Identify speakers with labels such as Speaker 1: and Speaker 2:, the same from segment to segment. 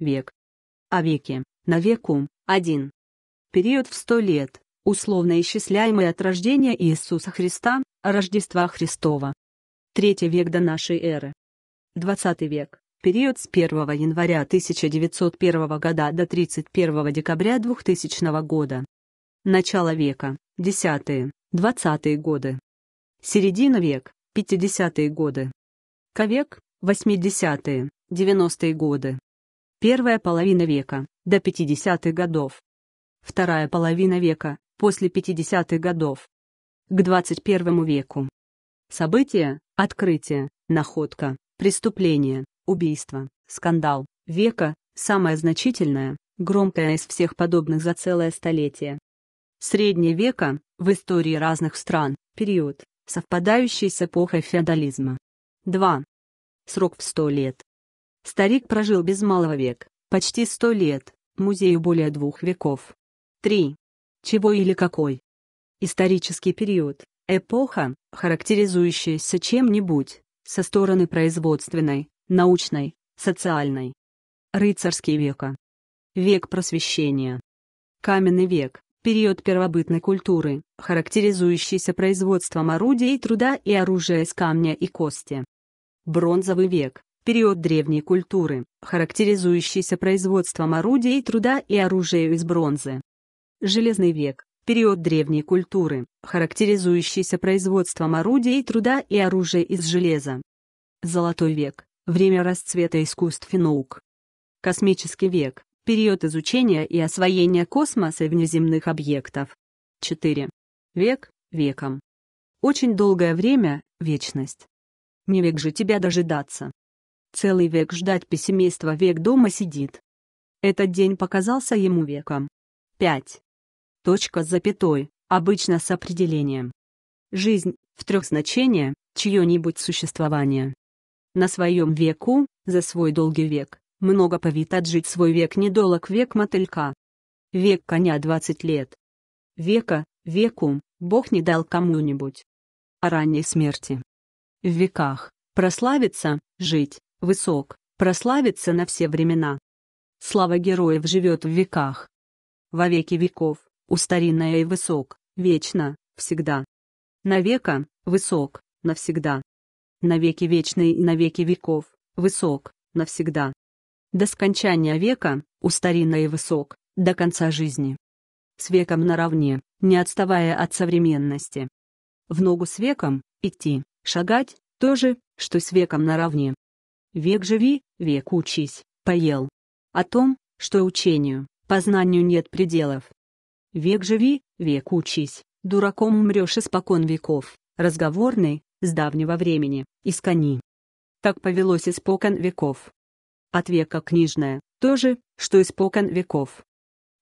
Speaker 1: век. О а веке, на веку, один. Период в сто лет, условно исчисляемый от рождения Иисуса Христа, Рождества Христова. Третий век до нашей эры. двадцатый век. Период с 1 января 1901 года до 31 декабря 2000 года. Начало века. десятые, двадцатые годы. Середина век. пятидесятые годы. Ковек. 80-е, 90 годы. Первая половина века, до 50-х годов. Вторая половина века, после 50-х годов. К 21 веку. События, открытие, находка, преступление, убийство, скандал, века, самое значительное, громкое из всех подобных за целое столетие. Среднее века, в истории разных стран, период, совпадающий с эпохой феодализма. 2. Срок в 100 лет. Старик прожил без малого век, почти сто лет, музею более двух веков. 3. Чего или какой? Исторический период, эпоха, характеризующаяся чем-нибудь, со стороны производственной, научной, социальной. Рыцарские века. Век просвещения. Каменный век, период первобытной культуры, характеризующийся производством орудий труда и оружия из камня и кости. Бронзовый век, период древней культуры, характеризующийся производством орудий труда и оружия из бронзы. Железный век – период древней культуры, характеризующийся производством орудий труда и оружия из железа. Золотой век – время расцвета искусств и наук. Космический век – период изучения и освоения космоса и внеземных объектов. 4. Век – веком. Очень долгое время – вечность. Не век же тебя дожидаться. Целый век ждать пессимейства век дома сидит. Этот день показался ему веком. 5. Точка с запятой, обычно с определением. Жизнь, в трех значения, чье-нибудь существование. На своем веку, за свой долгий век, много повит отжить свой век недолог век мотылька. Век коня 20 лет. Века, веку, Бог не дал кому-нибудь. О ранней смерти. В веках, прославиться, жить, высок, прославится на все времена. Слава героев живет в веках. Во веки веков, устаринная и высок, вечно, всегда. Навека, высок, навсегда. Навеки вечный и навеки веков, высок, навсегда. До скончания века, устаринная и высок, до конца жизни. С веком наравне, не отставая от современности. В ногу с веком, идти, шагать, то же, что с веком наравне. Век живи, век учись, поел. О том, что учению, познанию нет пределов. Век живи, век учись, дураком умрешь испокон веков, разговорный, с давнего времени, искони. Так повелось испокон веков. От века книжная то же, что испокон веков.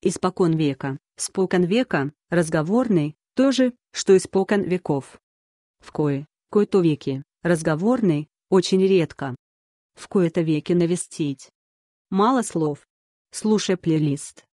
Speaker 1: Испокон века, спокон века, разговорный, то же, что испокон веков. В кое, кое-то веки, разговорный, очень редко в кое то веки навестить. Мало слов. Слушай плейлист.